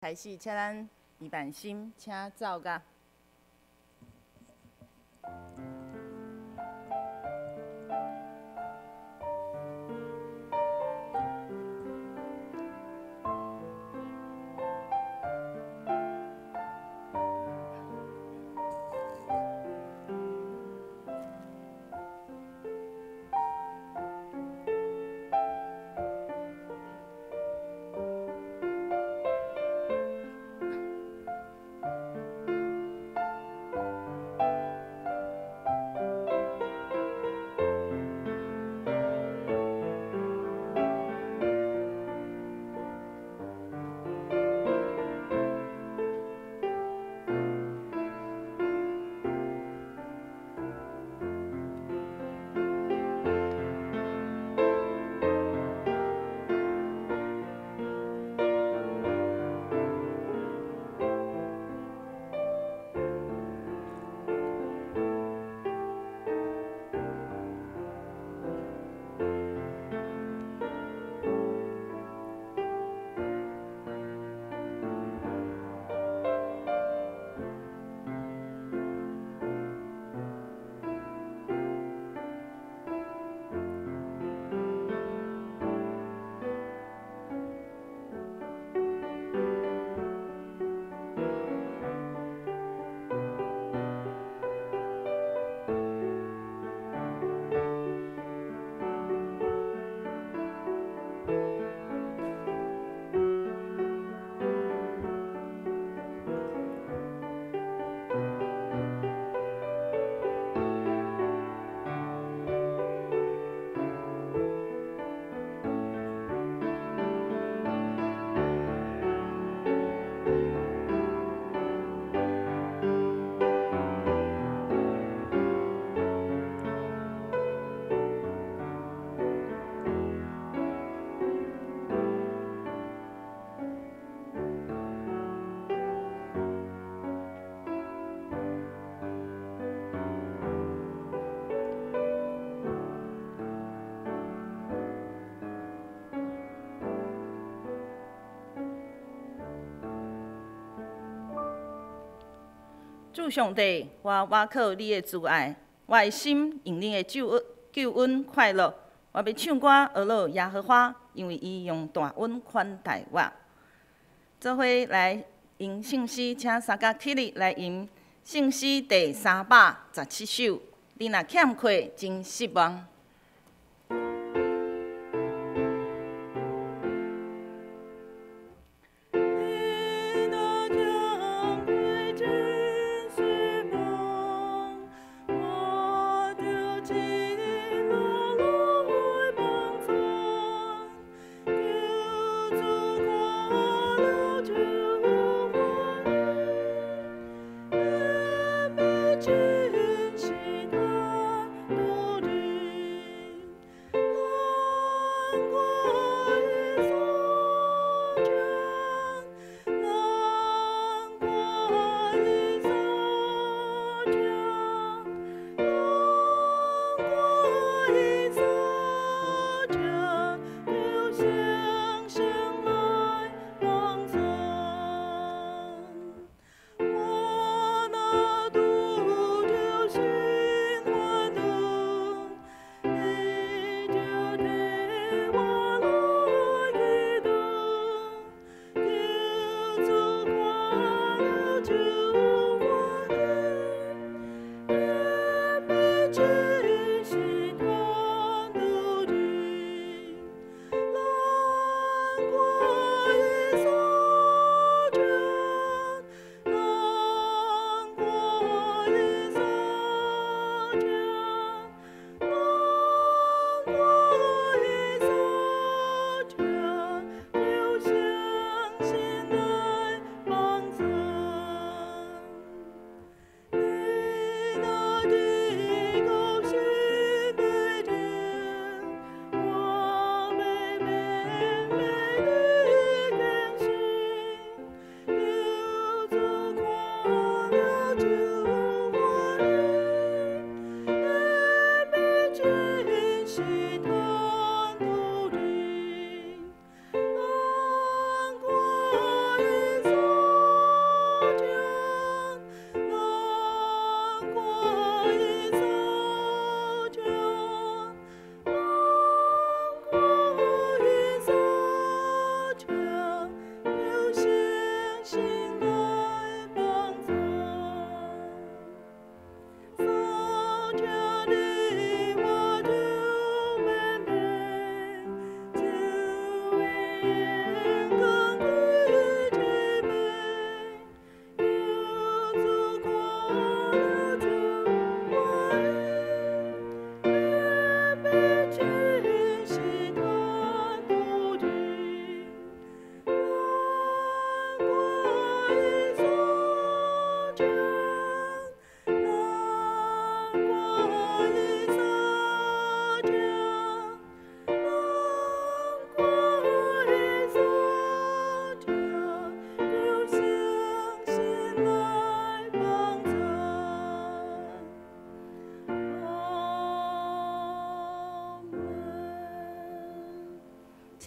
开始，请咱移慢心，请走个。主上帝，我依靠你的慈爱，我的心因你的救恩救恩快乐。我要唱歌俄罗耶和华，因为伊用大恩款待我。这回来吟圣诗，请三迦曲里来吟圣诗第三百十七首。你若欠缺真失望。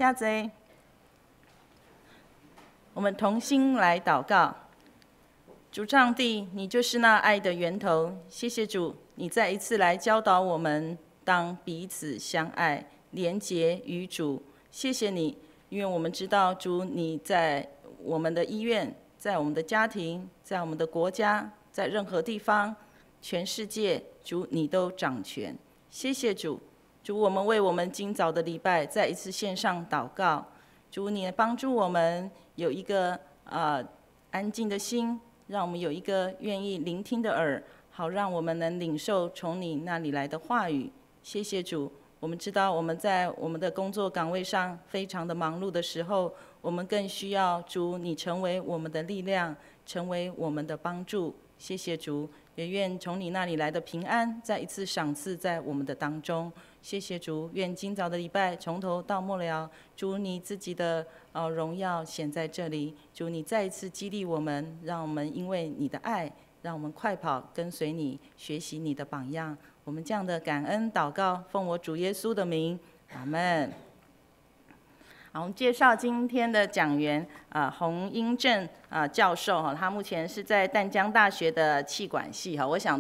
家姊，我们同心来祷告。主上帝，你就是那爱的源头。谢谢主，你再一次来教导我们，当彼此相爱、连结与主。谢谢你，因为我们知道主你在我们的医院，在我们的家庭，在我们的国家，在任何地方，全世界，主你都掌权。谢谢主。主，我们为我们今早的礼拜再一次献上祷告。主，你帮助我们有一个呃安静的心，让我们有一个愿意聆听的耳，好让我们能领受从你那里来的话语。谢谢主。我们知道我们在我们的工作岗位上非常的忙碌的时候，我们更需要主你成为我们的力量，成为我们的帮助。谢谢主，也愿从你那里来的平安再一次赏赐在我们的当中。谢谢主，愿今早的礼拜从头到末了，主你自己的呃荣耀显在这里，主你再一次激励我们，让我们因为你的爱，让我们快跑，跟随你，学习你的榜样。我们这样的感恩祷告，奉我主耶稣的名，阿门。好，我们介绍今天的讲员啊，洪英正啊教授哈，他目前是在淡江大学的气管系哈，我想。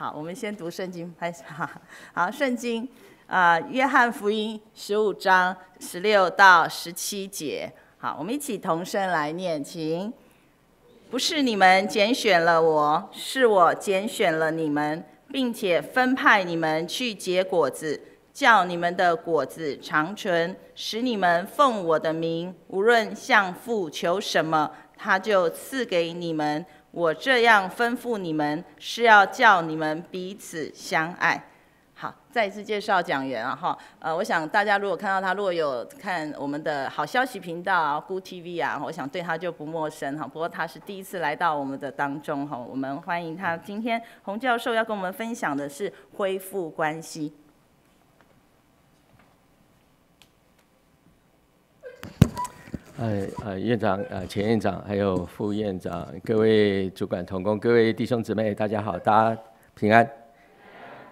好，我们先读圣经，开始哈。好，圣经，啊，约翰福音十五章十六到十七节。好，我们一起同声来念，请。不是你们拣选了我，是我拣选了你们，并且分派你们去结果子，叫你们的果子长存，使你们奉我的名，无论向父求什么，他就赐给你们。我这样吩咐你们，是要叫你们彼此相爱。好，再一次介绍讲员啊哈，呃，我想大家如果看到他，如果有看我们的好消息频道 Good TV 啊，我想对他就不陌生哈。不过他是第一次来到我们的当中哈，我们欢迎他。今天洪教授要跟我们分享的是恢复关系。呃呃，院长呃，前院长还有副院长，各位主管同工，各位弟兄姊妹，大家好，大家平安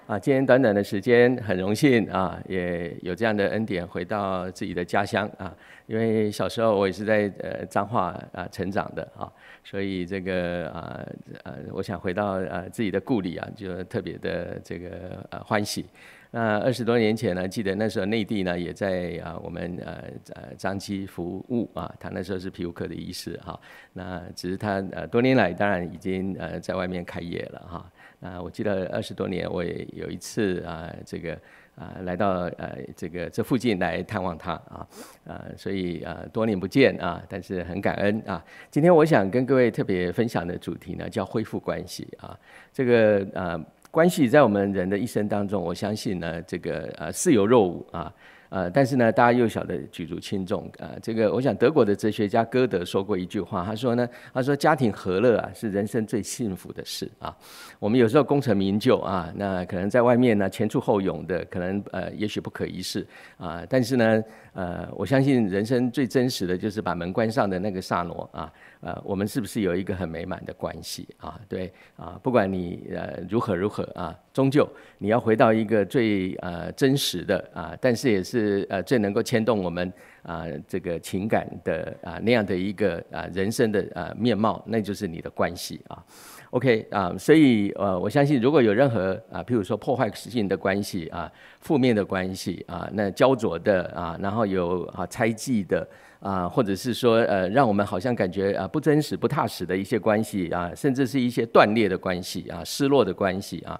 啊！今天短短的时间，很荣幸啊，也有这样的恩典回到自己的家乡啊，因为小时候我也是在呃彰化啊成长的啊，所以这个啊啊，我想回到啊自己的故里啊，就特别的这个啊欢喜。那二十多年前呢，记得那时候内地呢也在啊，我们呃呃张基服务啊，他那时候是皮肤科的医师哈。那只是他呃多年来，当然已经呃在外面开业了哈。那我记得二十多年，我也有一次啊这个啊来到呃这个这附近来探望他啊啊，所以啊多年不见啊，但是很感恩啊。今天我想跟各位特别分享的主题呢，叫恢复关系啊，这个啊。关系在我们人的一生当中，我相信呢，这个呃，似有若无啊，呃，但是呢，大家又晓得举足轻重啊。这个，我想德国的哲学家歌德说过一句话，他说呢，他说家庭和乐啊，是人生最幸福的事啊。我们有时候功成名就啊，那可能在外面呢前出后勇的，可能呃，也许不可一世啊，但是呢。呃，我相信人生最真实的就是把门关上的那个萨罗啊，呃，我们是不是有一个很美满的关系啊？对啊，不管你呃如何如何啊，终究你要回到一个最呃真实的啊，但是也是呃最能够牵动我们啊这个情感的啊那样的一个啊人生的啊面貌，那就是你的关系啊。OK 啊，所以呃，我相信如果有任何啊，譬如说破坏性的关系啊，负面的关系啊，那焦灼的啊，然后有啊猜忌的啊，或者是说呃，让我们好像感觉啊不真实、不踏实的一些关系啊，甚至是一些断裂的关系啊、失落的关系啊，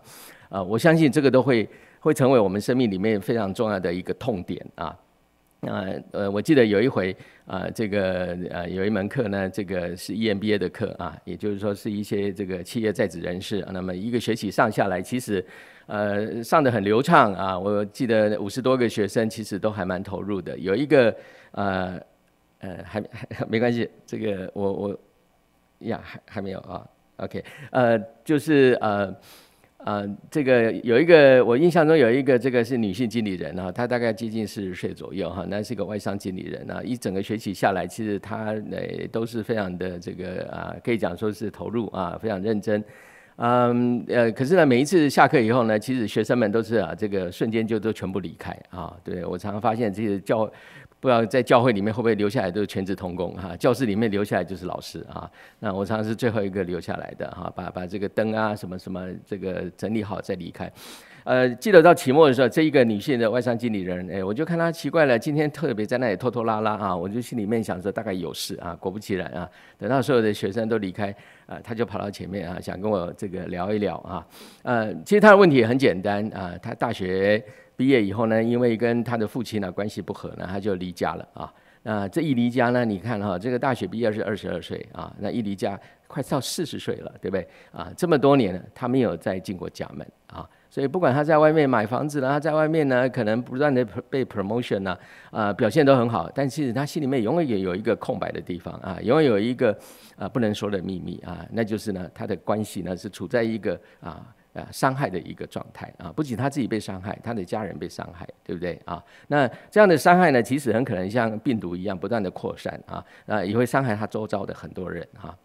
啊，我相信这个都会会成为我们生命里面非常重要的一个痛点啊。那呃，我记得有一回。啊，这个呃有一门课呢，这个是 EMBA 的课啊，也就是说是一些这个企业在职人士。那么一个学期上下来，其实，呃上的很流畅啊。我记得五十多个学生，其实都还蛮投入的。有一个呃呃还还没关系，这个我我呀还还没有啊，OK 呃就是呃。啊，这个有一个，我印象中有一个，这个是女性经理人啊，她大概接近四十岁左右哈，那是一个外商经理人啊，一整个学期下来，其实她呃都是非常的这个啊，可以讲说是投入啊，非常认真，嗯呃，可是呢，每一次下课以后呢，其实学生们都是啊，这个瞬间就都全部离开啊，对我常常发现这些教。不知道在教会里面会不会留下来都是全职童工哈，教室里面留下来就是老师啊。那我常常是最后一个留下来的哈，把把这个灯啊什么什么这个整理好再离开。呃，记得到期末的时候，这一个女性的外商经理人，哎，我就看她奇怪了，今天特别在那里拖拖拉拉啊，我就心里面想着大概有事啊。果不其然啊，等到所有的学生都离开啊，她就跑到前面啊，想跟我这个聊一聊啊。呃，其实她的问题也很简单啊，她大学。毕业以后呢，因为跟他的父亲呢关系不和，呢，他就离家了啊。那这一离家呢，你看哈，这个大学毕业是二十二岁啊，那一离家快到四十岁了，对不对啊？这么多年了，他没有再进过家门啊。所以不管他在外面买房子了，在外面呢，可能不断的被 promotion 呢，啊，表现都很好。但其实他心里面永远也有一个空白的地方啊，永远有一个啊不能说的秘密啊，那就是呢，他的关系呢是处在一个啊。呃，伤害的一个状态啊，不仅他自己被伤害，他的家人被伤害，对不对啊？那这样的伤害呢，其实很可能像病毒一样不断的扩散啊，啊，也会伤害他周遭的很多人啊，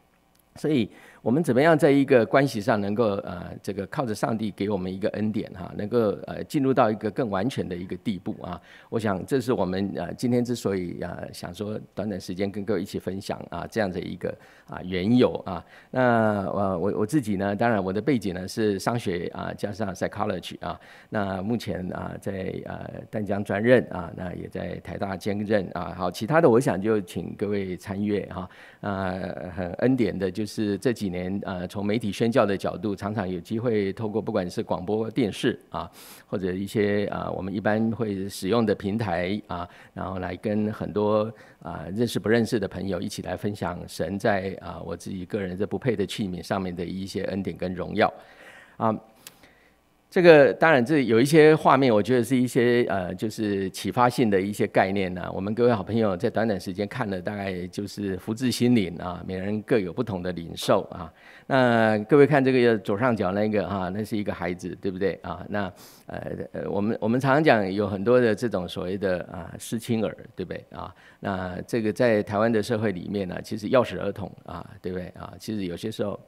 所以。我们怎么样在一个关系上能够呃这个靠着上帝给我们一个恩典哈，能够呃进入到一个更完全的一个地步啊？我想这是我们呃今天之所以啊想说短短时间跟各位一起分享啊这样的一个啊缘由啊。那我我我自己呢，当然我的背景呢是商学啊加上 psychology 啊。那目前啊在呃淡江专任啊，那也在台大兼任啊。好，其他的我想就请各位参阅哈。呃很恩典的就是这几。年啊，从媒体宣教的角度，常常有机会透过不管是广播电视啊，或者一些啊我们一般会使用的平台啊，然后来跟很多啊认识不认识的朋友一起来分享神在啊我自己个人这不配的器皿上面的一些恩典跟荣耀，啊。这个当然，这有一些画面，我觉得是一些呃，就是启发性的一些概念呢。我们各位好朋友在短短时间看了，大概就是福至心灵啊，每人各有不同的灵兽啊。那各位看这个左上角那个哈，那是一个孩子，对不对啊？那呃，我们我们常常讲有很多的这种所谓的啊失亲儿，对不对啊？那这个在台湾的社会里面呢，其实钥匙儿童啊，对不对啊？其实有些时候，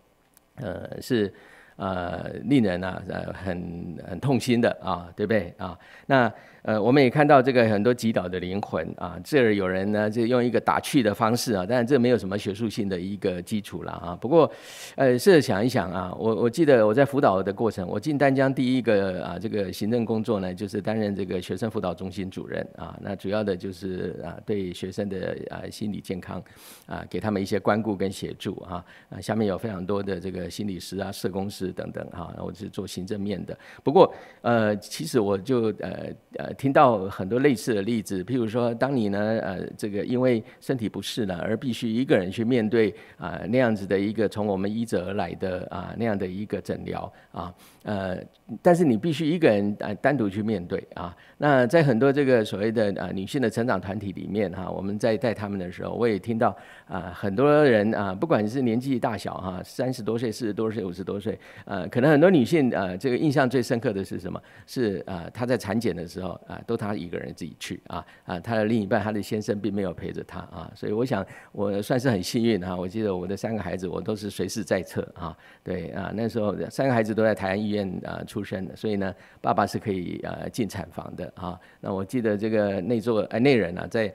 呃是。呃，令人啊，很很痛心的啊，对不对啊？那。呃，我们也看到这个很多极倒的灵魂啊，这儿有人呢，就用一个打趣的方式啊，当然这没有什么学术性的一个基础了啊。不过，呃，试着想一想啊，我我记得我在辅导的过程，我进丹江第一个啊，这个行政工作呢，就是担任这个学生辅导中心主任啊。那主要的就是啊，对学生的啊心理健康啊，给他们一些关顾跟协助啊。啊，下面有非常多的这个心理师啊、社工师等等哈，我是做行政面的。不过，呃，其实我就呃呃。听到很多类似的例子，譬如说，当你呢，呃，这个因为身体不适了，而必须一个人去面对啊，那样子的一个从我们医者而来的啊那样的一个诊疗啊。呃，但是你必须一个人啊单独去面对啊。那在很多这个所谓的啊女性的成长团体里面哈，我们在带他们的时候，我也听到啊很多人啊，不管是年纪大小哈，三十多岁、四十多岁、五十多岁，呃，可能很多女性呃这个印象最深刻的是什么？是啊她在产检的时候啊，都她一个人自己去啊啊，她的另一半她的先生并没有陪着她啊。所以我想我算是很幸运哈，我记得我的三个孩子我都是随时在侧啊。对啊，那时候三个孩子都在台湾医院。院啊出生的，所以呢，爸爸是可以啊进产房的啊。那我记得这个那座哎那人啊，在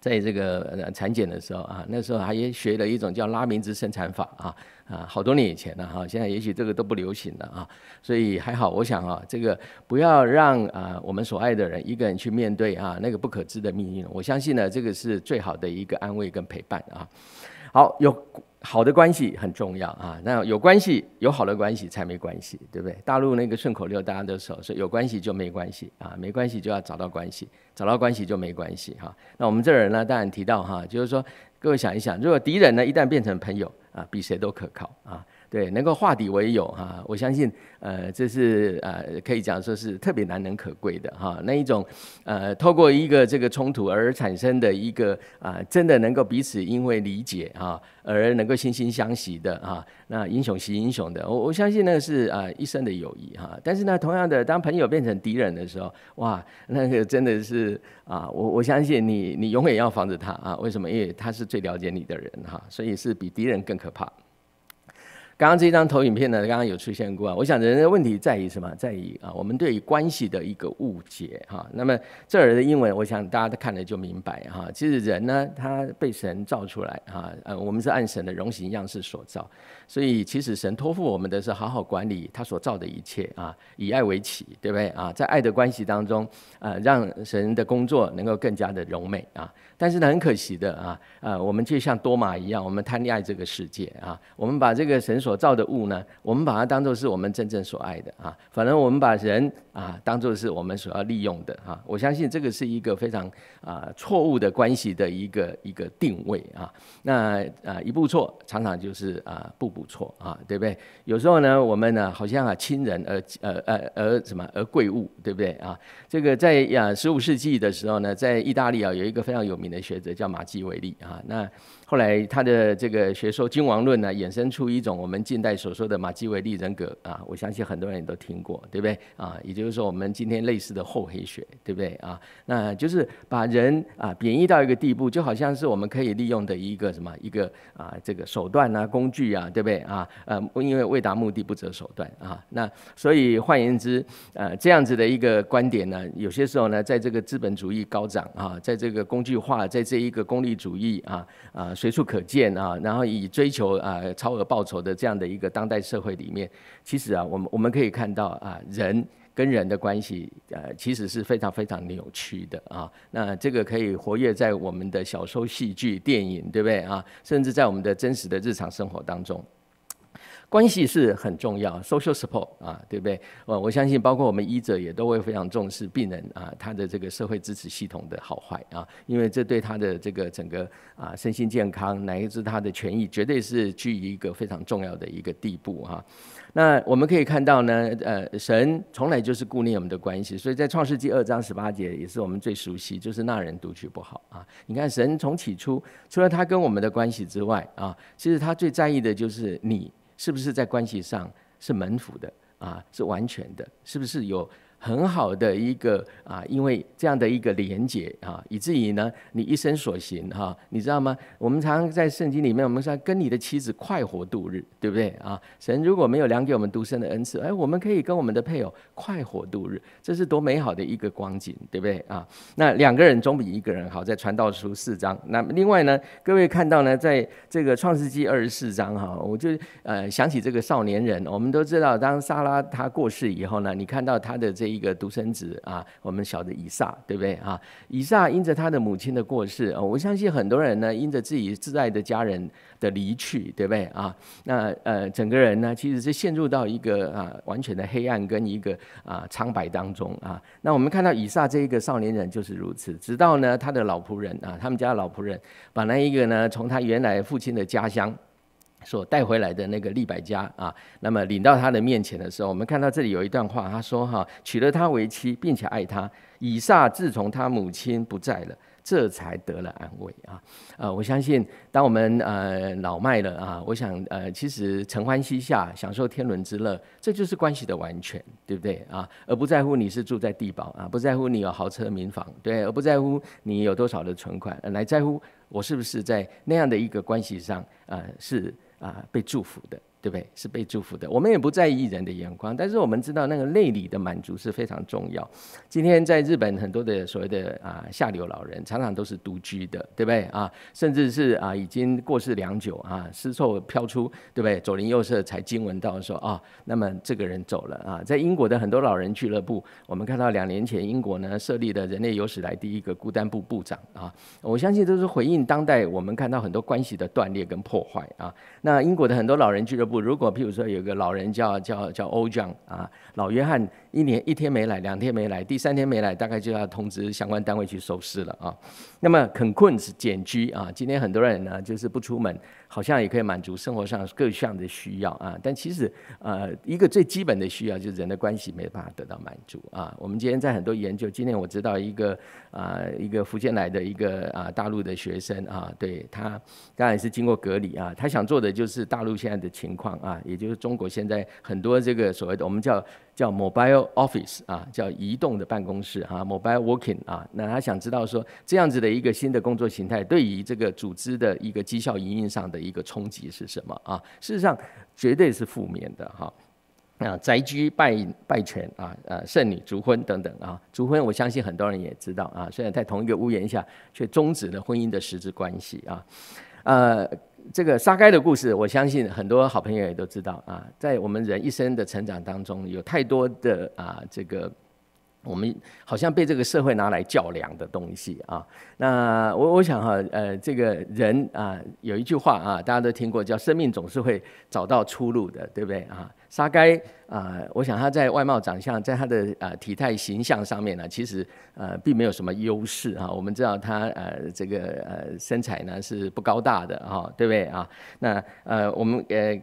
在这个产检的时候啊，那时候还学了一种叫拉明兹生产法啊啊，好多年以前了哈，现在也许这个都不流行了啊。所以还好，我想啊，这个不要让啊我们所爱的人一个人去面对啊那个不可知的命运。我相信呢，这个是最好的一个安慰跟陪伴啊。好，有好的关系很重要啊。那有关系，有好的关系才没关系，对不对？大陆那个顺口溜大家都熟，说有关系就没关系啊，没关系就要找到关系，找到关系就没关系哈。那我们这人呢，当然提到哈，就是说各位想一想，如果敌人呢一旦变成朋友啊，比谁都可靠啊。对，能够化敌为友哈，我相信，呃，这是呃，可以讲说是特别难能可贵的哈。那一种，呃，透过一个这个冲突而产生的一个啊，真的能够彼此因为理解啊，而能够惺惺相惜的啊，那英雄惜英雄的，我我相信那个是啊一生的友谊哈。但是呢，同样的，当朋友变成敌人的时候，哇，那个真的是啊，我我相信你，你永远要防着他啊。为什么？因为他是最了解你的人哈，所以是比敌人更可怕。刚刚这张投影片呢，刚刚有出现过啊。我想人的问题在于什么？在于啊，我们对于关系的一个误解哈。那么这儿的英文，我想大家都看了就明白哈。其实人呢，他被神造出来哈，呃，我们是按神的容形样式所造。所以，其实神托付我们的是好好管理他所造的一切啊，以爱为起，对不对啊？在爱的关系当中，呃，让神的工作能够更加的柔美啊。但是呢，很可惜的啊，呃，我们就像多马一样，我们贪恋爱这个世界啊。我们把这个神所造的物呢，我们把它当做是我们真正所爱的啊。反正我们把人啊，当做是我们所要利用的啊。我相信这个是一个非常啊错误的关系的一个一个定位啊。那啊，一步错，常常就是啊，步步。不错啊，对不对？有时候呢，我们呢好像啊亲人而呃呃而什么而贵物，对不对啊？这个在呀十五世纪的时候呢，在意大利啊有一个非常有名的学者叫马基维利啊，那。后来他的这个学说《君王论》呢，衍生出一种我们近代所说的马基维利人格啊，我相信很多人也都听过，对不对啊？也就是说，我们今天类似的厚黑学，对不对啊？那就是把人啊贬义到一个地步，就好像是我们可以利用的一个什么一个啊这个手段啊工具啊，对不对啊？呃，因为为达目的不择手段啊。那所以换言之，呃，这样子的一个观点呢，有些时候呢，在这个资本主义高涨啊，在这个工具化，在这一个功利主义啊啊。随处可见啊，然后以追求啊超额报酬的这样的一个当代社会里面，其实啊，我们我们可以看到啊，人跟人的关系，呃，其实是非常非常扭曲的啊。那这个可以活跃在我们的小说、戏剧、电影，对不对啊？甚至在我们的真实的日常生活当中。关系是很重要，social support 啊，对不对？我我相信，包括我们医者也都会非常重视病人啊，他的这个社会支持系统的好坏啊，因为这对他的这个整个啊身心健康乃至他的权益，绝对是居于一个非常重要的一个地步哈。那我们可以看到呢，呃，神从来就是顾念我们的关系，所以在创世纪二章十八节也是我们最熟悉，就是那人独居不好啊。你看，神从起初，除了他跟我们的关系之外啊，其实他最在意的就是你。是不是在关系上是门徒的啊？是完全的，是不是有？很好的一个啊，因为这样的一个连结啊，以至于呢，你一生所行哈，你知道吗？我们常常在圣经里面，我们说跟你的妻子快活度日，对不对啊？神如果没有量给我们独生的恩赐，哎，我们可以跟我们的配偶快活度日，这是多美好的一个光景，对不对啊？那两个人总比一个人好，在传道书四章。那么另外呢，各位看到呢，在这个创世纪二十四章哈，我就呃想起这个少年人。我们都知道，当莎拉他过世以后呢，你看到他的这。一个独生子啊，我们小的以撒，对不对啊？以撒因着他的母亲的过世，我相信很多人呢，因着自己挚爱的家人的离去，对不对啊？那呃，整个人呢，其实是陷入到一个啊完全的黑暗跟一个啊苍白当中啊。那我们看到以撒这一个少年人就是如此，直到呢他的老仆人啊，他们家老仆人把那一个呢从他原来父亲的家乡。所带回来的那个利百加啊，那么领到他的面前的时候，我们看到这里有一段话，他说：“哈，娶了她为妻，并且爱她。以撒自从他母亲不在了，这才得了安慰啊。呃，我相信，当我们呃老迈了啊，我想呃，其实承欢膝下，享受天伦之乐，这就是关系的完全，对不对啊？而不在乎你是住在地堡啊，不在乎你有豪车民房，对，而不在乎你有多少的存款，来在乎我是不是在那样的一个关系上啊是。”啊，被祝福的。对不对？是被祝福的。我们也不在意人的眼光，但是我们知道那个内里的满足是非常重要。今天在日本很多的所谓的啊下流老人，常常都是独居的，对不对啊？甚至是啊已经过世良久啊，尸臭飘出，对不对？左邻右舍才惊闻到说啊，那么这个人走了啊。在英国的很多老人俱乐部，我们看到两年前英国呢设立的人类有史来第一个孤单部部长啊，我相信都是回应当代我们看到很多关系的断裂跟破坏啊。那英国的很多老人俱乐部。如果譬如说有个老人叫叫叫欧江啊，老约翰。一年一天没来，两天没来，第三天没来，大概就要通知相关单位去收尸了啊。那么，困困是简居啊。今天很多人呢，就是不出门，好像也可以满足生活上各项的需要啊。但其实，呃，一个最基本的需要，就是人的关系没办法得到满足啊。我们今天在很多研究，今天我知道一个啊，一个福建来的一个啊大陆的学生啊，对他当然是经过隔离啊。他想做的就是大陆现在的情况啊，也就是中国现在很多这个所谓的我们叫。叫 mobile office 啊，叫移动的办公室啊，mobile working 啊。那他想知道说，这样子的一个新的工作形态，对于这个组织的一个绩效营运上的一个冲击是什么啊？事实上，绝对是负面的哈。啊，宅居拜拜权啊，呃，剩女逐婚等等啊，逐婚我相信很多人也知道啊。虽然在同一个屋檐下，却终止了婚姻的实质关系啊，呃。这个沙该的故事，我相信很多好朋友也都知道啊。在我们人一生的成长当中，有太多的啊，这个。我们好像被这个社会拿来较量的东西啊。那我我想哈，呃，这个人啊，有一句话啊，大家都听过，叫“生命总是会找到出路的”，对不对啊？沙该啊，我想他在外貌长相，在他的呃体态形象上面呢，其实呃并没有什么优势啊。我们知道他呃这个呃身材呢是不高大的啊，对不对啊？那呃我们呃。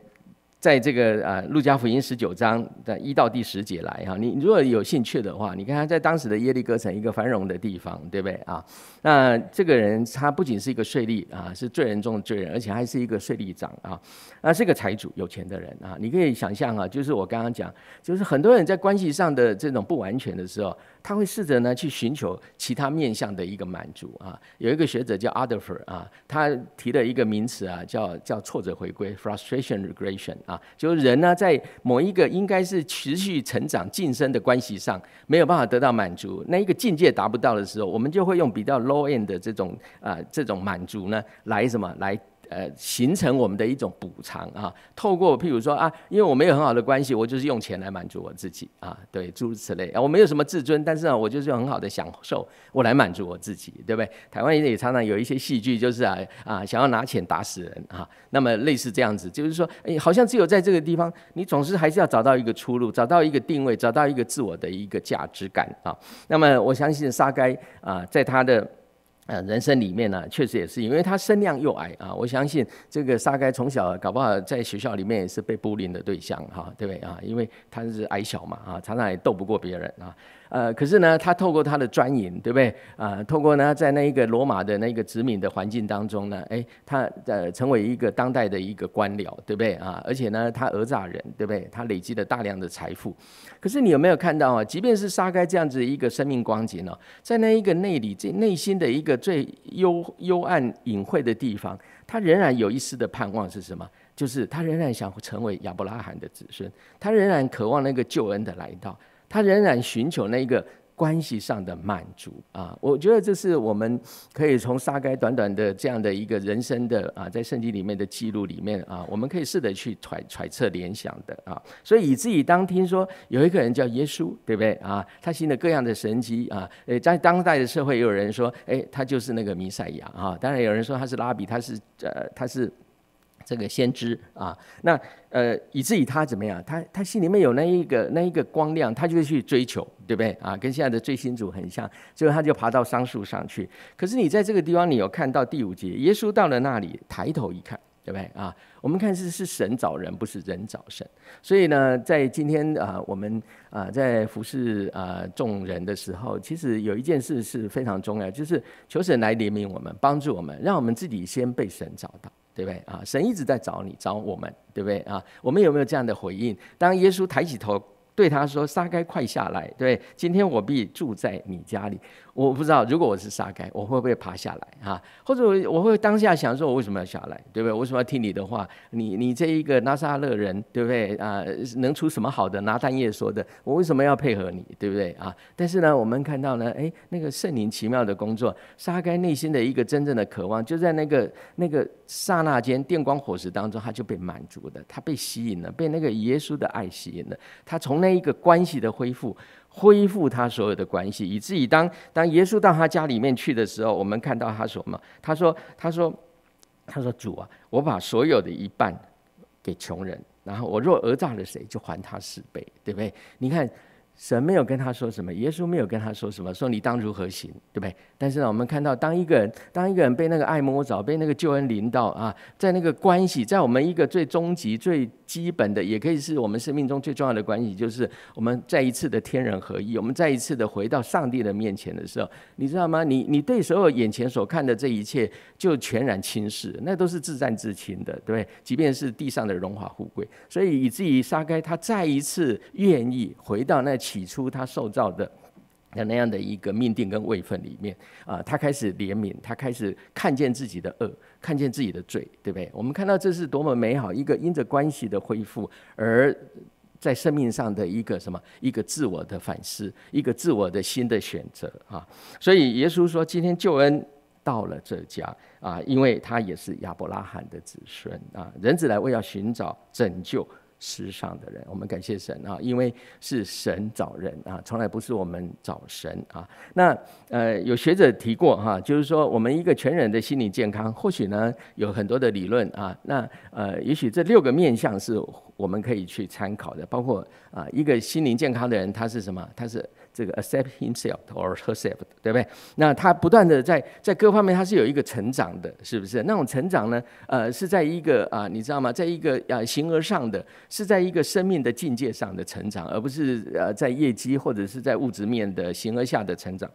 在这个啊，路加福音十九章的一到第十节来哈，你如果有兴趣的话，你看他在当时的耶利哥城一个繁荣的地方，对不对啊？那这个人他不仅是一个税吏啊，是罪人中的罪人，而且还是一个税吏长啊，那是个财主，有钱的人啊，你可以想象啊，就是我刚刚讲，就是很多人在关系上的这种不完全的时候。他会试着呢去寻求其他面向的一个满足啊，有一个学者叫 a d f e r 啊，他提了一个名词啊，叫叫挫折回归 （frustration regression） 啊，就是人呢在某一个应该是持续成长晋升的关系上没有办法得到满足，那一个境界达不到的时候，我们就会用比较 low end 的这种啊这种满足呢来什么来。呃，形成我们的一种补偿啊，透过譬如说啊，因为我没有很好的关系，我就是用钱来满足我自己啊，对，诸如此类啊，我没有什么自尊，但是呢，我就是有很好的享受，我来满足我自己，对不对？台湾也常常有一些戏剧，就是啊啊，想要拿钱打死人啊，那么类似这样子，就是说，哎，好像只有在这个地方，你总是还是要找到一个出路，找到一个定位，找到一个自我的一个价值感啊。那么我相信沙该啊，在他的。嗯，人生里面呢，确实也是，因为他身量又矮啊，我相信这个沙盖从小搞不好在学校里面也是被 b u 的对象哈，对不对啊？因为他是矮小嘛啊，常常也斗不过别人啊。呃，可是呢，他透过他的专营，对不对？啊，透过呢，在那一个罗马的那个殖民的环境当中呢，哎，他呃成为一个当代的一个官僚，对不对啊？而且呢，他讹诈人，对不对？他累积了大量的财富。可是你有没有看到啊？即便是杀开这样子一个生命光景呢，在那一个内里、这内心的一个最幽幽暗隐晦的地方，他仍然有一丝的盼望是什么？就是他仍然想成为亚伯拉罕的子孙，他仍然渴望那个救恩的来到。他仍然寻求那个关系上的满足啊，我觉得这是我们可以从撒该短短的这样的一个人生的啊，在圣经里面的记录里面啊，我们可以试着去揣揣测联想的啊，所以以至于当听说有一个人叫耶稣，对不对啊？他信了各样的神迹啊，诶，在当代的社会也有人说，诶，他就是那个弥赛亚啊，当然有人说他是拉比，他是呃，他是。这个先知啊，那呃，以至于他怎么样？他他心里面有那一个那一个光亮，他就会去追求，对不对啊？跟现在的追星族很像。最后他就爬到桑树上去。可是你在这个地方，你有看到第五节，耶稣到了那里，抬头一看，对不对啊？我们看是是神找人，不是人找神。所以呢，在今天啊，我们啊在服侍啊众人的时候，其实有一件事是非常重要，就是求神来怜悯我们，帮助我们，让我们自己先被神找到。对不对啊？神一直在找你，找我们，对不对啊？我们有没有这样的回应？当耶稣抬起头对他说：“撒该，快下来！对，今天我必住在你家里。”我不知道，如果我是沙该，我会不会爬下来啊？或者我我会当下想说，我为什么要下来？对不对？为什么要听你的话？你你这一个拿撒勒人，对不对啊？能出什么好的拿单叶说的？我为什么要配合你？对不对啊？但是呢，我们看到呢，哎，那个圣灵奇妙的工作，沙该内心的一个真正的渴望，就在那个那个刹那间，电光火石当中，他就被满足的，他被吸引了，被那个耶稣的爱吸引了。他从那一个关系的恢复。恢复他所有的关系，以至于当当耶稣到他家里面去的时候，我们看到他什么？他说：“他说，他说主啊，我把所有的一半给穷人，然后我若讹诈了谁，就还他十倍，对不对？你看。”神没有跟他说什么，耶稣没有跟他说什么，说你当如何行，对不对？但是呢，我们看到，当一个人，当一个人被那个爱摸着，被那个救恩临到啊，在那个关系，在我们一个最终极、最基本的，也可以是我们生命中最重要的关系，就是我们再一次的天人合一，我们再一次的回到上帝的面前的时候，你知道吗？你你对所有眼前所看的这一切，就全然轻视，那都是自战自轻的，对不对？即便是地上的荣华富贵，所以以至于沙该他再一次愿意回到那。起初他受造的那那样的一个命定跟位分里面啊，他开始怜悯，他开始看见自己的恶，看见自己的罪，对不对？我们看到这是多么美好一个因着关系的恢复，而在生命上的一个什么一个自我的反思，一个自我的新的选择啊！所以耶稣说，今天救恩到了这家啊，因为他也是亚伯拉罕的子孙啊，人子来为要寻找拯救。时尚的人，我们感谢神啊，因为是神找人啊，从来不是我们找神啊。那呃，有学者提过哈，就是说我们一个全人的心理健康，或许呢有很多的理论啊。那呃，也许这六个面向是。我们可以去参考的，包括啊，一个心灵健康的人，他是什么？他是这个 accept himself or herself，对不对？那他不断的在在各方面，他是有一个成长的，是不是？那种成长呢？呃，是在一个啊，你知道吗？在一个啊，形而上的，是在一个生命的境界上的成长，而不是呃，在业绩或者是在物质面的形而下的成长。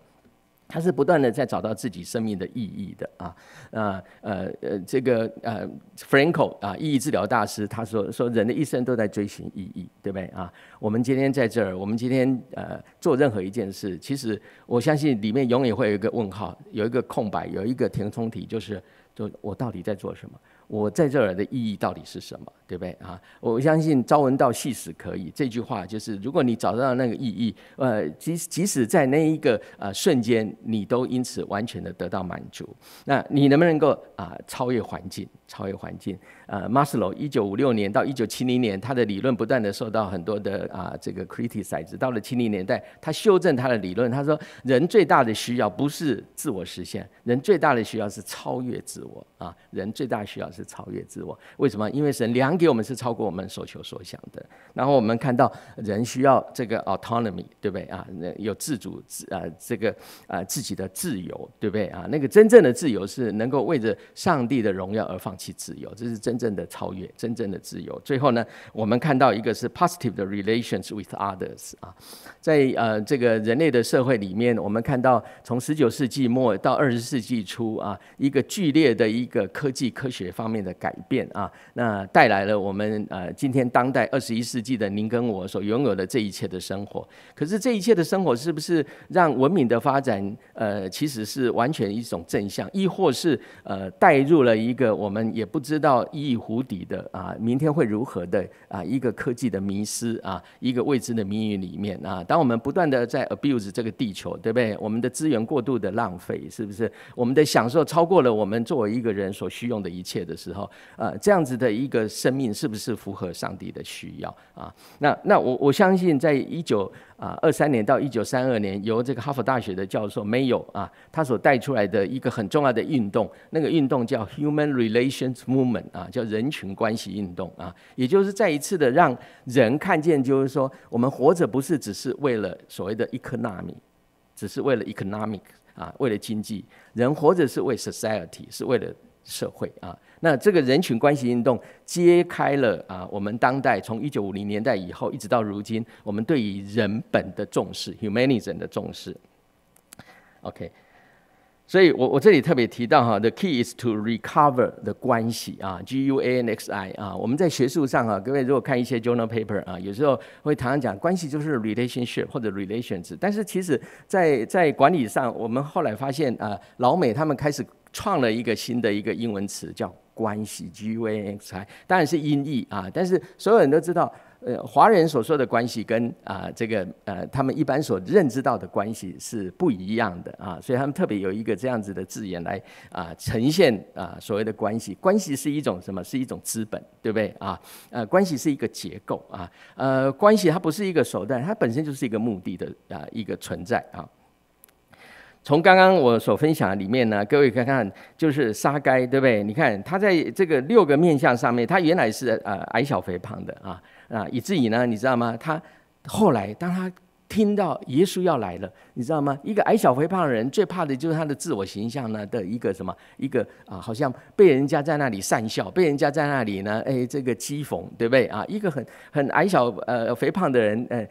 他是不断的在找到自己生命的意义的啊呃呃呃这个呃弗兰克啊意义治疗大师他说说人的一生都在追寻意义对不对啊我们今天在这儿我们今天呃做任何一件事其实我相信里面永远会有一个问号有一个空白有一个填充题就是就我到底在做什么我在这儿的意义到底是什么？对不对啊？我相信“朝闻道，夕死可以”这句话，就是如果你找到那个意义，呃，即即使在那一个呃瞬间，你都因此完全的得到满足。那你能不能够啊超越环境？超越环境？呃，马斯洛一九五六年到一九七零年，他的理论不断的受到很多的啊这个 c r i t i c i z e 到了七零年代，他修正他的理论，他说人最大的需要不是自我实现，人最大的需要是超越自我啊！人最大需要是超越自我。为什么？因为是两。给我们是超过我们所求所想的。然后我们看到人需要这个 autonomy，对不对啊？那有自主，呃，这个呃自己的自由，对不对啊？那个真正的自由是能够为着上帝的荣耀而放弃自由，这是真正的超越，真正的自由。最后呢，我们看到一个是 positive 的 relations with others 啊，在呃这个人类的社会里面，我们看到从十九世纪末到二十世纪初啊，一个剧烈的一个科技科学方面的改变啊，那带来。了我们呃，今天当代二十一世纪的您跟我所拥有的这一切的生活，可是这一切的生活是不是让文明的发展呃，其实是完全一种正向，亦或是呃带入了一个我们也不知道意湖底的啊，明天会如何的啊一个科技的迷失啊，一个未知的谜语里面啊。当我们不断的在 abuse 这个地球，对不对？我们的资源过度的浪费，是不是？我们的享受超过了我们作为一个人所需用的一切的时候，呃，这样子的一个生。命是不是符合上帝的需要啊？那那我我相信，在一九啊二三年到一九三二年，由这个哈佛大学的教授没有啊，他所带出来的一个很重要的运动，那个运动叫 Human Relations Movement 啊，叫人群关系运动啊，也就是再一次的让人看见，就是说，我们活着不是只是为了所谓的 economy，只是为了 economic 啊，为了经济，人活着是为 society，是为了。社会啊，那这个人群关系运动揭开了啊，我们当代从一九五零年代以后一直到如今，我们对于人本的重视、humanism 的重视。OK，所以我我这里特别提到哈，the key is to recover the 关系啊，G U A N X I 啊。我们在学术上啊，各位如果看一些 journal paper 啊，有时候会常常讲关系就是 relationship 或者 relations，但是其实在在管理上，我们后来发现啊，老美他们开始。创了一个新的一个英文词，叫关系 （G V X I），当然是音译啊。但是所有人都知道，呃，华人所说的关系跟啊这个呃他们一般所认知到的关系是不一样的啊。所以他们特别有一个这样子的字眼来啊呈现啊所谓的关系。关系是一种什么？是一种资本，对不对啊？呃，关系是一个结构啊。呃，关系它不是一个手段，它本身就是一个目的的啊一个存在啊。从刚刚我所分享的里面呢，各位看看，就是沙该，对不对？你看他在这个六个面相上面，他原来是呃矮小肥胖的啊啊，以至于呢，你知道吗？他后来当他听到耶稣要来了，你知道吗？一个矮小肥胖的人最怕的就是他的自我形象呢的一个什么一个啊，好像被人家在那里讪笑，被人家在那里呢，哎，这个讥讽，对不对啊？一个很很矮小呃肥胖的人，哎，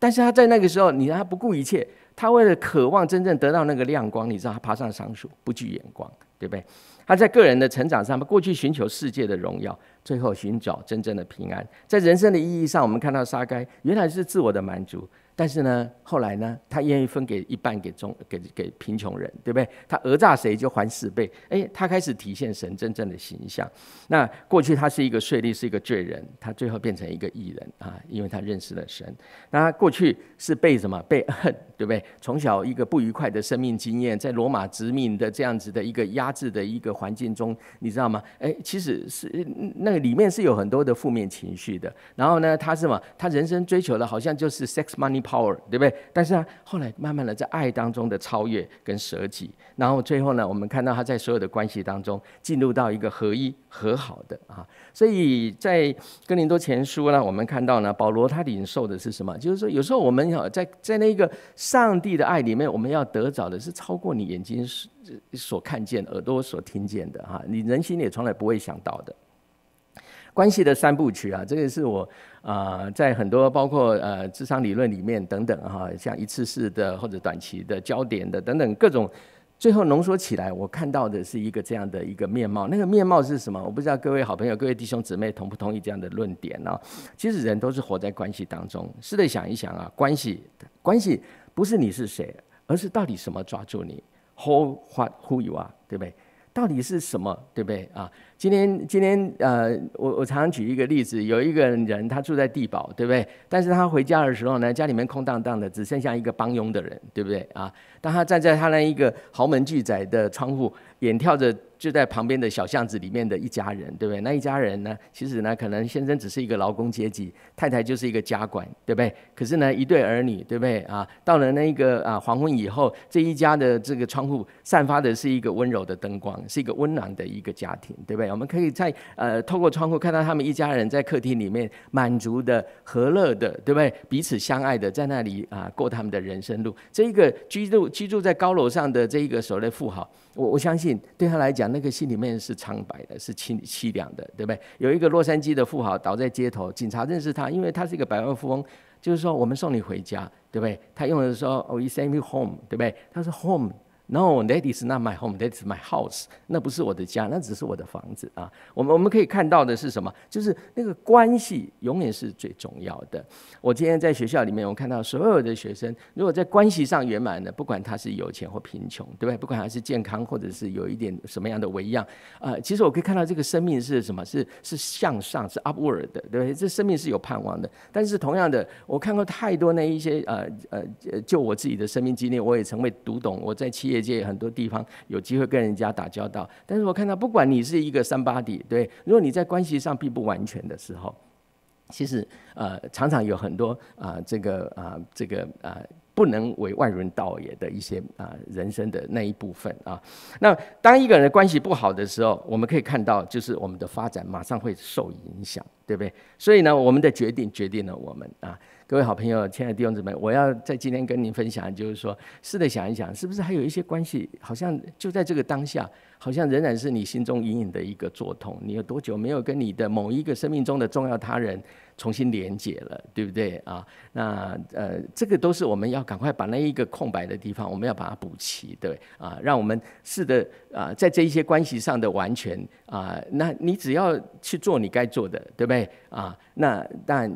但是他在那个时候，你让他不顾一切。他为了渴望真正得到那个亮光，你知道他爬上桑树，不惧眼光，对不对？他在个人的成长上，过去寻求世界的荣耀，最后寻找真正的平安。在人生的意义上，我们看到沙该原来是自我的满足。但是呢，后来呢，他愿意分给一半给中，给给贫穷人，对不对？他讹诈谁就还十倍，哎，他开始体现神真正的形象。那过去他是一个税吏，是一个罪人，他最后变成一个艺人啊，因为他认识了神。那过去是被什么？被恨，对不对？从小一个不愉快的生命经验，在罗马殖民的这样子的一个压制的一个环境中，你知道吗？哎，其实是那个里面是有很多的负面情绪的。然后呢，他什么？他人生追求的好像就是 sex money。power，对不对？但是他后来慢慢的在爱当中的超越跟舍己，然后最后呢，我们看到他在所有的关系当中进入到一个合一和好的啊。所以在哥林多前书呢，我们看到呢，保罗他领受的是什么？就是说，有时候我们要在在那个上帝的爱里面，我们要得着的是超过你眼睛所看见、耳朵所听见的哈。你人心里也从来不会想到的。关系的三部曲啊，这个是我。啊，在很多包括呃智商理论里面等等啊，像一次式的或者短期的焦点的等等各种，最后浓缩起来，我看到的是一个这样的一个面貌。那个面貌是什么？我不知道各位好朋友、各位弟兄姊妹同不同意这样的论点呢？其实人都是活在关系当中，试着想一想啊，关系关系不是你是谁，而是到底什么抓住你？Ho ho are，对不对？到底是什么，对不对？啊？今天今天呃，我我常常举一个例子，有一个人他住在地堡，对不对？但是他回家的时候呢，家里面空荡荡的，只剩下一个帮佣的人，对不对啊？当他站在他那一个豪门巨宅的窗户，眼眺着就在旁边的小巷子里面的一家人，对不对？那一家人呢，其实呢，可能先生只是一个劳工阶级，太太就是一个家管，对不对？可是呢，一对儿女，对不对啊？到了那一个啊黄昏以后，这一家的这个窗户散发的是一个温柔的灯光，是一个温暖的一个家庭，对不对？我们可以在呃透过窗户看到他们一家人在客厅里面满足的、和乐的，对不对？彼此相爱的，在那里啊过他们的人生路。这一个居住居住在高楼上的这一个谓的富豪，我我相信对他来讲，那个心里面是苍白的，是凄凄凉的，对不对？有一个洛杉矶的富豪倒在街头，警察认识他，因为他是一个百万富翁，就是说我们送你回家，对不对？他用的是说 u send you home，对不对？他说 home。No, that is not my home. That's i my house. 那不是我的家，那只是我的房子啊。我们我们可以看到的是什么？就是那个关系永远是最重要的。我今天在学校里面，我看到所有的学生，如果在关系上圆满的，不管他是有钱或贫穷，对不对？不管他是健康或者是有一点什么样的微恙，呃，其实我可以看到这个生命是什么？是是向上，是 upward 的，对不对？这生命是有盼望的。但是同样的，我看过太多那一些呃呃，就我自己的生命经历，我也曾为读懂我在企业。界很多地方有机会跟人家打交道，但是我看到，不管你是一个三八底，对，如果你在关系上并不完全的时候，其实呃，常常有很多啊，这个啊，这个啊，不能为外人道也的一些啊，人生的那一部分啊，那当一个人的关系不好的时候，我们可以看到，就是我们的发展马上会受影响。对不对？所以呢，我们的决定决定了我们啊，各位好朋友，亲爱的弟兄姊妹，我要在今天跟您分享，就是说，试着想一想，是不是还有一些关系，好像就在这个当下，好像仍然是你心中隐隐的一个作痛。你有多久没有跟你的某一个生命中的重要他人重新连接了？对不对啊？那呃，这个都是我们要赶快把那一个空白的地方，我们要把它补齐，对啊，让我们试着啊，在这一些关系上的完全啊，那你只要去做你该做的，对不对？啊，那但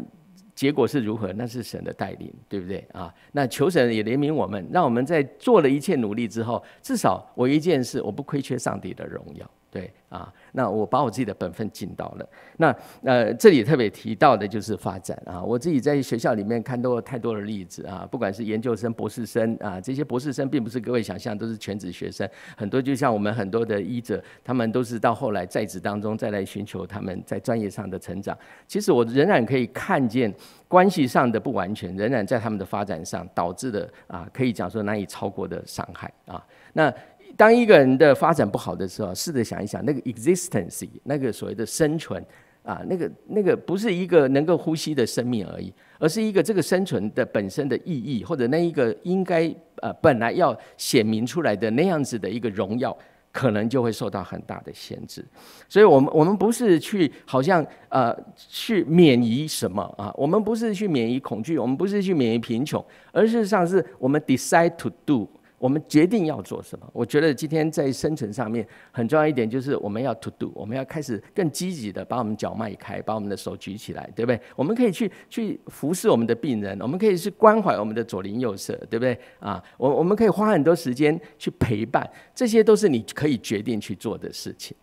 结果是如何？那是神的带领，对不对啊？那求神也怜悯我们，让我们在做了一切努力之后，至少我一件事，我不亏缺上帝的荣耀。对啊，那我把我自己的本分尽到了。那呃，这里特别提到的就是发展啊，我自己在学校里面看到太多的例子啊，不管是研究生、博士生啊，这些博士生并不是各位想象都是全职学生，很多就像我们很多的医者，他们都是到后来在职当中再来寻求他们在专业上的成长。其实我仍然可以看见关系上的不完全，仍然在他们的发展上导致的啊，可以讲说难以超过的伤害啊。那。当一个人的发展不好的时候，试着想一想那个 existence，那个所谓的生存啊，那个那个不是一个能够呼吸的生命而已，而是一个这个生存的本身的意义，或者那一个应该呃本来要显明出来的那样子的一个荣耀，可能就会受到很大的限制。所以我们我们不是去好像呃去免疫什么啊，我们不是去免疫恐惧，我们不是去免疫贫穷，而事实上是我们 decide to do。我们决定要做什么？我觉得今天在生存上面很重要一点就是我们要 to do，我们要开始更积极的把我们脚迈开，把我们的手举起来，对不对？我们可以去去服侍我们的病人，我们可以去关怀我们的左邻右舍，对不对？啊，我我们可以花很多时间去陪伴，这些都是你可以决定去做的事情。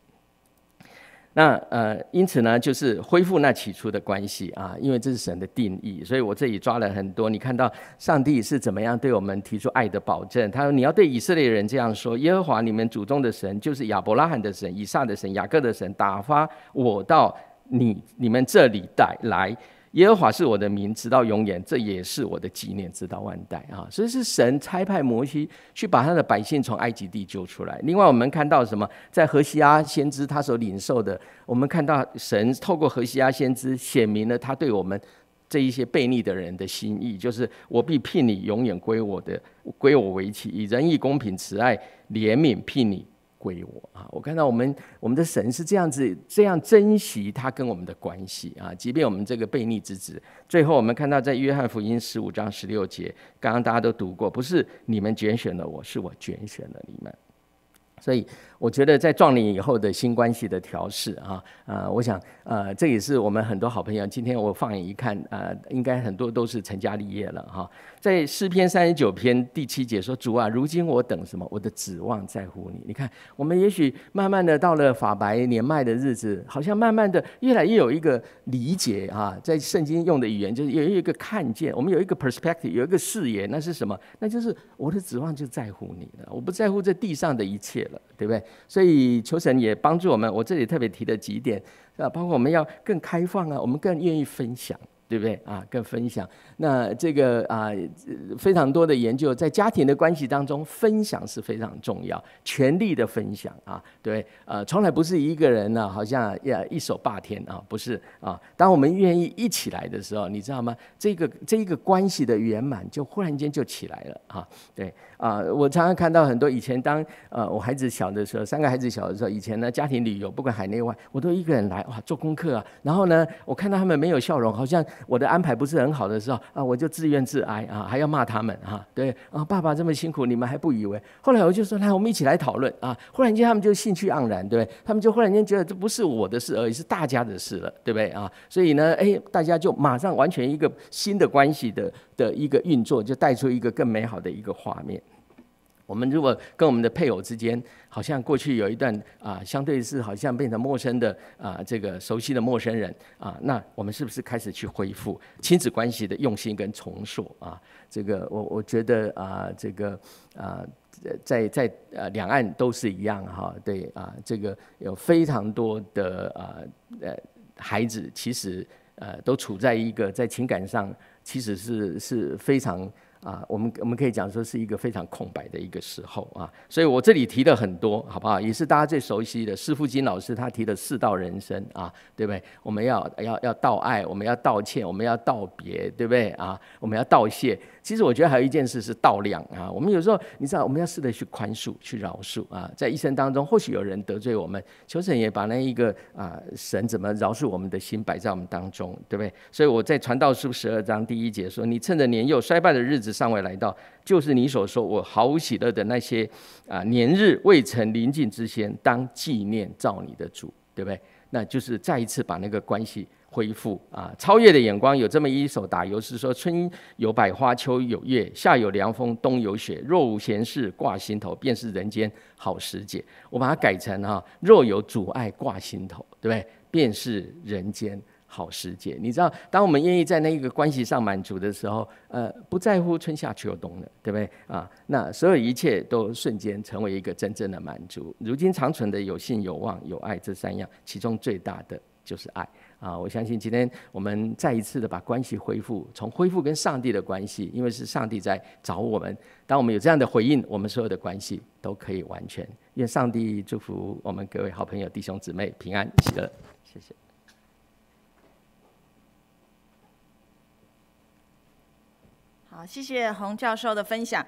那呃，因此呢，就是恢复那起初的关系啊，因为这是神的定义，所以我这里抓了很多。你看到上帝是怎么样对我们提出爱的保证？他说：“你要对以色列人这样说，耶和华你们祖宗的神，就是亚伯拉罕的神、以撒的神、雅各的神，打发我到你你们这里带来。”耶和华是我的名，直到永远，这也是我的纪念，直到万代啊！所以是神差派摩西去把他的百姓从埃及地救出来。另外，我们看到什么？在何西阿先知他所领受的，我们看到神透过何西阿先知显明了他对我们这一些悖逆的人的心意，就是我必聘你，永远归我的，归我为妻，以仁义、公平、慈爱、怜悯聘你。归我啊！我看到我们我们的神是这样子，这样珍惜他跟我们的关系啊！即便我们这个悖逆之子，最后我们看到在约翰福音十五章十六节，刚刚大家都读过，不是你们拣选了我，是我拣选了你们，所以。我觉得在壮年以后的新关系的调试啊，啊，我想，呃，这也是我们很多好朋友。今天我放眼一看，呃，应该很多都是成家立业了哈。在诗篇三十九篇第七节说：“主啊，如今我等什么？我的指望在乎你。”你看，我们也许慢慢的到了法白年迈的日子，好像慢慢的越来越有一个理解啊，在圣经用的语言就是有一个看见，我们有一个 perspective，有一个视野，那是什么？那就是我的指望就在乎你了，我不在乎这地上的一切了，对不对？所以求神也帮助我们，我这里特别提的几点，啊，包括我们要更开放啊，我们更愿意分享，对不对啊？更分享。那这个啊，非常多的研究在家庭的关系当中，分享是非常重要，权力的分享啊，对，呃，从来不是一个人呢，好像呀一手霸天啊，不是啊。当我们愿意一起来的时候，你知道吗？这个这一个关系的圆满就忽然间就起来了啊，对啊。我常常看到很多以前当呃我孩子小的时候，三个孩子小的时候，以前呢家庭旅游不管海内外，我都一个人来哇做功课啊，然后呢我看到他们没有笑容，好像我的安排不是很好的时候。啊，我就自怨自哀啊，还要骂他们哈，对，啊，爸爸这么辛苦，你们还不以为？后来我就说，来，我们一起来讨论啊。忽然间，他们就兴趣盎然，对不对？他们就忽然间觉得这不是我的事而已，是大家的事了，对不对啊？所以呢，哎，大家就马上完全一个新的关系的的一个运作，就带出一个更美好的一个画面。我们如果跟我们的配偶之间，好像过去有一段啊，相对是好像变成陌生的啊，这个熟悉的陌生人啊，那我们是不是开始去恢复亲子关系的用心跟重塑啊？这个我我觉得啊，这个啊，在在呃两岸都是一样哈，对啊，这个有非常多的啊呃孩子，其实呃都处在一个在情感上其实是是非常。啊，我们我们可以讲说是一个非常空白的一个时候啊，所以我这里提了很多，好不好？也是大家最熟悉的，师傅金老师他提的四道人生啊，对不对？我们要要要道爱，我们要道歉，我们要道别，对不对？啊，我们要道谢。其实我觉得还有一件事是道量啊，我们有时候你知道，我们要试着去宽恕、去饶恕啊，在一生当中，或许有人得罪我们，求神也把那一个啊神怎么饶恕我们的心摆在我们当中，对不对？所以我在传道书十二章第一节说：“你趁着年幼衰败的日子尚未来到，就是你所说我毫无喜乐的那些啊年日未曾临近之前，当纪念造你的主，对不对？”那就是再一次把那个关系。恢复啊，超越的眼光有这么一首打油诗说：“春有百花，秋有月，夏有凉风，冬有雪。若无闲事挂心头，便是人间好时节。”我把它改成啊：“若有阻碍挂心头，对不对？便是人间好时节。”你知道，当我们愿意在那一个关系上满足的时候，呃，不在乎春夏秋冬了，对不对？啊，那所有一切都瞬间成为一个真正的满足。如今长存的有信、有望、有爱这三样，其中最大的就是爱。啊，我相信今天我们再一次的把关系恢复，从恢复跟上帝的关系，因为是上帝在找我们。当我们有这样的回应，我们所有的关系都可以完全。愿上帝祝福我们各位好朋友、弟兄姊妹平安喜乐。谢谢。好，谢谢洪教授的分享。